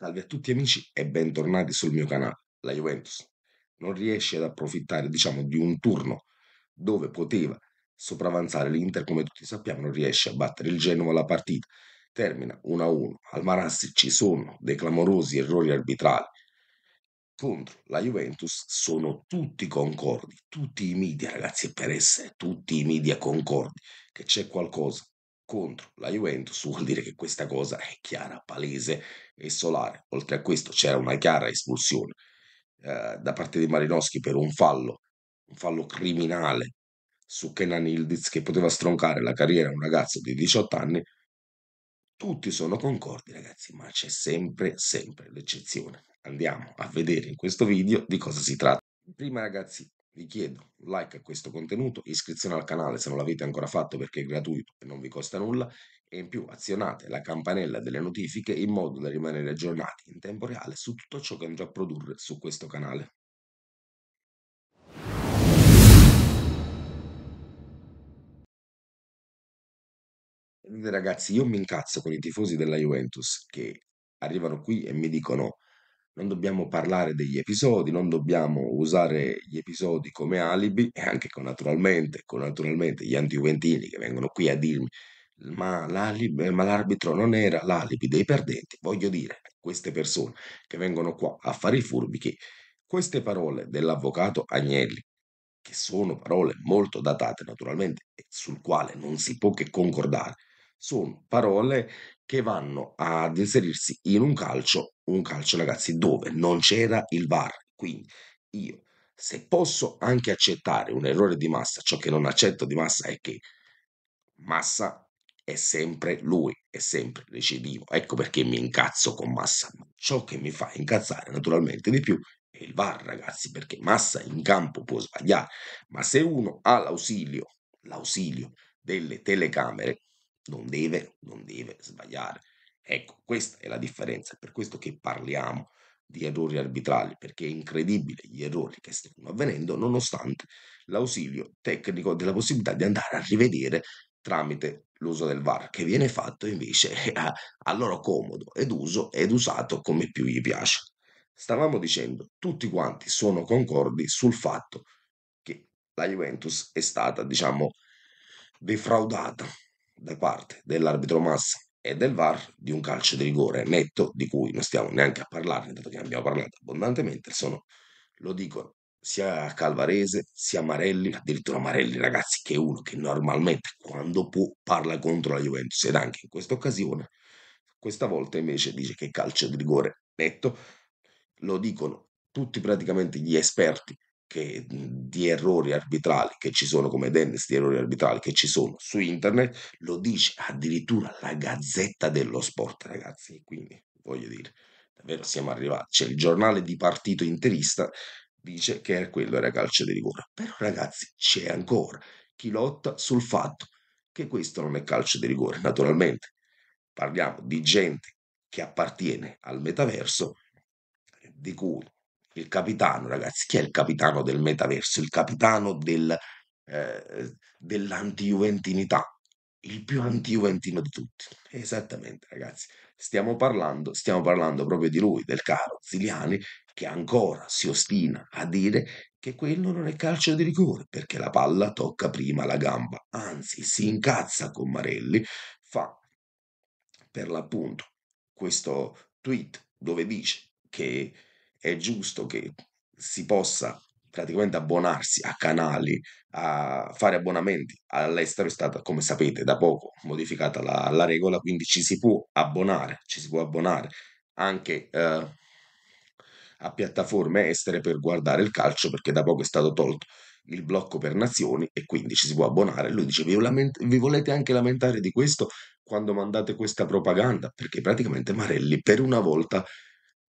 Salve a tutti amici e bentornati sul mio canale. La Juventus non riesce ad approfittare, diciamo, di un turno dove poteva sopravanzare l'Inter, come tutti sappiamo, non riesce a battere il Genova la partita. Termina 1-1. Al Marassi ci sono dei clamorosi errori arbitrali. Contro la Juventus sono tutti concordi, tutti i media, ragazzi, per essere tutti i media concordi che c'è qualcosa contro la Juventus vuol dire che questa cosa è chiara, palese e solare. Oltre a questo c'era una chiara espulsione eh, da parte di Marinowski per un fallo, un fallo criminale su Kenan Ildiz che poteva stroncare la carriera a un ragazzo di 18 anni. Tutti sono concordi ragazzi, ma c'è sempre, sempre l'eccezione. Andiamo a vedere in questo video di cosa si tratta. Prima ragazzi vi chiedo like a questo contenuto, iscrizione al canale se non l'avete ancora fatto perché è gratuito e non vi costa nulla e in più azionate la campanella delle notifiche in modo da rimanere aggiornati in tempo reale su tutto ciò che andrò a produrre su questo canale. Ragazzi, io mi incazzo con i tifosi della Juventus che arrivano qui e mi dicono non dobbiamo parlare degli episodi, non dobbiamo usare gli episodi come alibi e anche con naturalmente, con naturalmente gli anti-juventini che vengono qui a dirmi ma, ma l'arbitro non era l'alibi dei perdenti, voglio dire queste persone che vengono qua a fare i furbi che queste parole dell'avvocato Agnelli che sono parole molto datate naturalmente e sul quale non si può che concordare sono parole che vanno ad inserirsi in un calcio, un calcio ragazzi dove non c'era il VAR, quindi io se posso anche accettare un errore di massa, ciò che non accetto di massa è che massa è sempre lui, è sempre recidivo, ecco perché mi incazzo con massa, ciò che mi fa incazzare naturalmente di più è il VAR ragazzi, perché massa in campo può sbagliare, ma se uno ha l'ausilio, l'ausilio delle telecamere, non deve, non deve sbagliare. Ecco, questa è la differenza, è per questo che parliamo di errori arbitrali, perché è incredibile gli errori che stanno avvenendo nonostante l'ausilio tecnico della possibilità di andare a rivedere tramite l'uso del VAR, che viene fatto invece a, a loro comodo ed uso ed usato come più gli piace. Stavamo dicendo, tutti quanti sono concordi sul fatto che la Juventus è stata, diciamo, defraudata da parte dell'arbitro Massa e del VAR di un calcio di rigore netto di cui non stiamo neanche a parlarne, dato che ne abbiamo parlato abbondantemente, sono, lo dicono sia Calvarese sia Marelli, addirittura Marelli ragazzi che è uno che normalmente quando può parla contro la Juventus ed anche in questa occasione, questa volta invece dice che calcio di rigore netto, lo dicono tutti praticamente gli esperti che, mhmm, di errori arbitrali che ci sono, come Dennis, di errori arbitrali che ci sono su internet, lo dice addirittura la Gazzetta dello Sport, ragazzi. Quindi, voglio dire, davvero siamo arrivati. C'è il giornale di partito interista dice che quello era calcio di rigore. Però ragazzi, c'è ancora chi lotta sul fatto che questo non è calcio di rigore. Naturalmente parliamo di gente che appartiene al metaverso, di cui il capitano, ragazzi, chi è il capitano del metaverso? Il capitano del, eh, dell'antijuventinità, il più anti-juventino di tutti. Esattamente, ragazzi. Stiamo parlando, stiamo parlando proprio di lui, del caro Ziliani, che ancora si ostina a dire che quello non è calcio di rigore, perché la palla tocca prima la gamba. Anzi, si incazza con Marelli, fa per l'appunto questo tweet dove dice che è giusto che si possa praticamente abbonarsi a canali, a fare abbonamenti all'estero è stata, come sapete, da poco modificata la, la regola, quindi ci si può abbonare, ci si può abbonare anche eh, a piattaforme estere per guardare il calcio, perché da poco è stato tolto il blocco per nazioni e quindi ci si può abbonare. Lui dice: Vi, lament- vi volete anche lamentare di questo quando mandate questa propaganda? Perché praticamente Marelli per una volta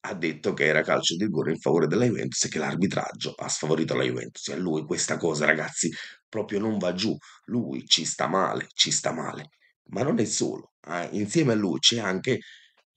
ha detto che era calcio di rigore in favore della Juventus e che l'arbitraggio ha sfavorito la Juventus. E a lui questa cosa, ragazzi, proprio non va giù. Lui ci sta male, ci sta male. Ma non è solo. Eh? Insieme a lui c'è anche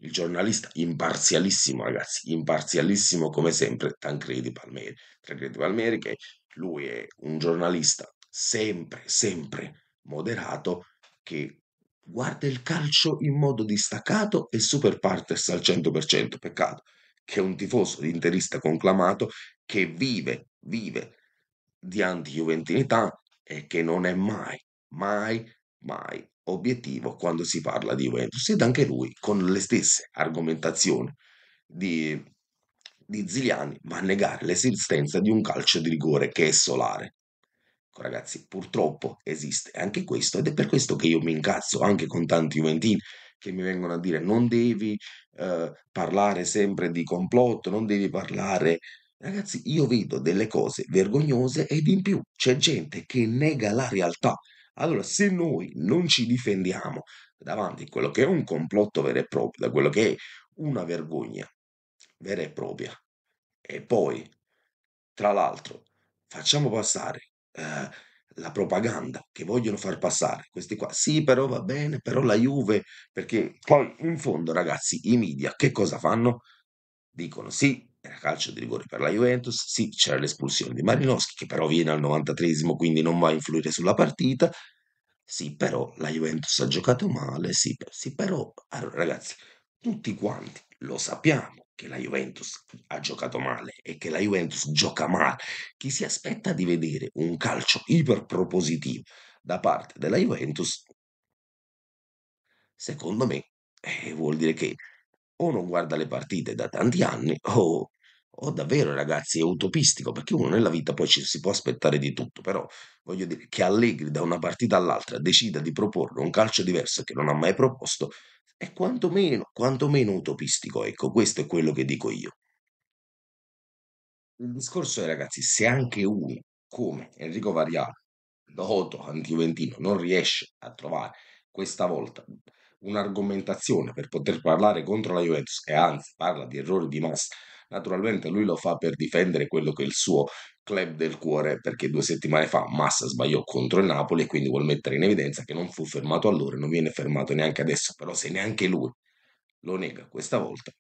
il giornalista imparzialissimo, ragazzi, imparzialissimo come sempre, Tancredi Palmieri. Tancredi Palmieri che lui è un giornalista sempre, sempre moderato che guarda il calcio in modo distaccato e super partes al 100%, peccato che è un tifoso interista conclamato che vive, vive di anti-juventinità e che non è mai, mai, mai obiettivo quando si parla di Juventus ed anche lui con le stesse argomentazioni di, di Ziliani va a negare l'esistenza di un calcio di rigore che è solare. Ecco, ragazzi, purtroppo esiste anche questo ed è per questo che io mi incazzo anche con tanti Juventini che mi vengono a dire non devi eh, parlare sempre di complotto, non devi parlare. Ragazzi, io vedo delle cose vergognose ed in più c'è gente che nega la realtà. Allora, se noi non ci difendiamo davanti a quello che è un complotto vero e proprio, da quello che è una vergogna vera e propria, e poi, tra l'altro, facciamo passare eh, la propaganda che vogliono far passare. Questi qua, sì, però va bene, però la Juve, perché poi in fondo, ragazzi, i media che cosa fanno? Dicono sì, era calcio di rigore per la Juventus, sì, c'era l'espulsione di Marinowski, che però viene al 93 quindi non va a influire sulla partita. Sì, però la Juventus ha giocato male, sì, sì però allora, ah, ragazzi, tutti quanti lo sappiamo che la Juventus ha giocato male e che la Juventus gioca male, chi si aspetta di vedere un calcio iperpropositivo da parte della Juventus, secondo me eh, vuol dire che o non guarda le partite da tanti anni o, o davvero ragazzi è utopistico perché uno nella vita poi ci si può aspettare di tutto, però voglio dire che Allegri da una partita all'altra decida di proporre un calcio diverso che non ha mai proposto, è quantomeno, quantomeno utopistico, ecco, questo è quello che dico io. Il discorso è, ragazzi, se anche uno come Enrico Variano, noto antiventino, non riesce a trovare questa volta un'argomentazione per poter parlare contro la Juventus e anzi parla di errori di massa Naturalmente lui lo fa per difendere quello che è il suo club del cuore perché due settimane fa Massa sbagliò contro il Napoli e quindi vuol mettere in evidenza che non fu fermato allora e non viene fermato neanche adesso, però se neanche lui lo nega questa volta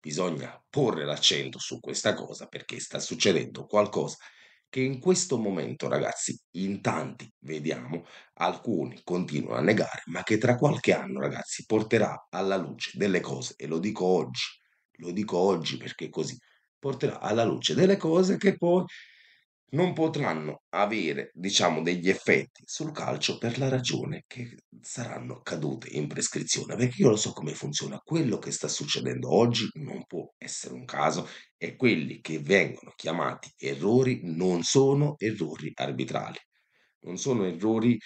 bisogna porre l'accento su questa cosa perché sta succedendo qualcosa che in questo momento ragazzi in tanti vediamo, alcuni continuano a negare, ma che tra qualche anno ragazzi porterà alla luce delle cose e lo dico oggi lo dico oggi perché così, porterà alla luce delle cose che poi non potranno avere, diciamo, degli effetti sul calcio per la ragione che saranno cadute in prescrizione, perché io lo so come funziona, quello che sta succedendo oggi non può essere un caso e quelli che vengono chiamati errori non sono errori arbitrali, non sono errori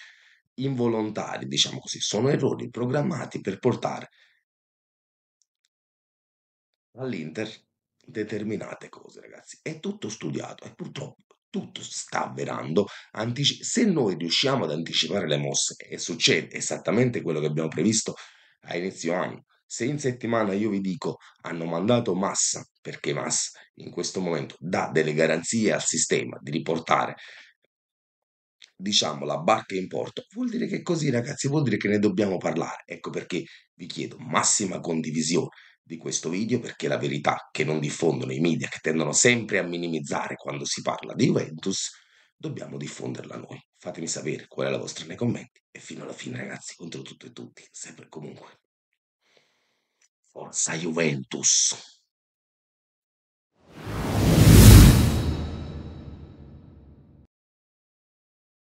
involontari, diciamo così, sono errori programmati per portare All'Inter determinate cose, ragazzi. È tutto studiato e purtroppo tutto sta avverando. Antici- se noi riusciamo ad anticipare le mosse e succede esattamente quello che abbiamo previsto a inizio anno, se in settimana io vi dico hanno mandato Massa, perché Massa in questo momento dà delle garanzie al sistema di riportare diciamo la barca in porto, vuol dire che così ragazzi, vuol dire che ne dobbiamo parlare. Ecco perché vi chiedo massima condivisione di questo video perché la verità che non diffondono i media che tendono sempre a minimizzare quando si parla di Juventus, dobbiamo diffonderla noi. Fatemi sapere qual è la vostra nei commenti e fino alla fine ragazzi, contro tutto e tutti, sempre e comunque. Forza Juventus!